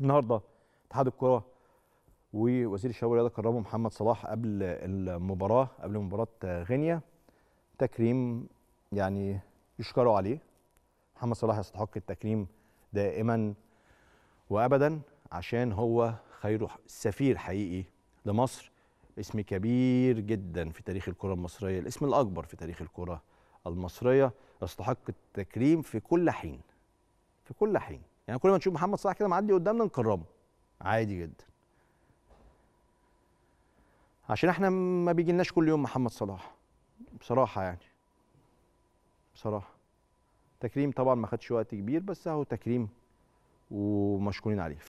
النهارده اتحاد الكره ووزير الشباب والرياضه كرمه محمد صلاح قبل المباراه قبل مباراه غينيا تكريم يعني يشكروا عليه محمد صلاح يستحق التكريم دائما وابدا عشان هو خير سفير حقيقي لمصر اسم كبير جدا في تاريخ الكره المصريه الاسم الاكبر في تاريخ الكره المصريه يستحق التكريم في كل حين في كل حين يعني كل ما نشوف محمد صلاح كده معدي قدامنا نكرمه عادي جدا عشان احنا ما بيجيلناش كل يوم محمد صلاح بصراحه يعني بصراحه تكريم طبعا ما خدش وقت كبير بس اهو تكريم ومشكورين عليه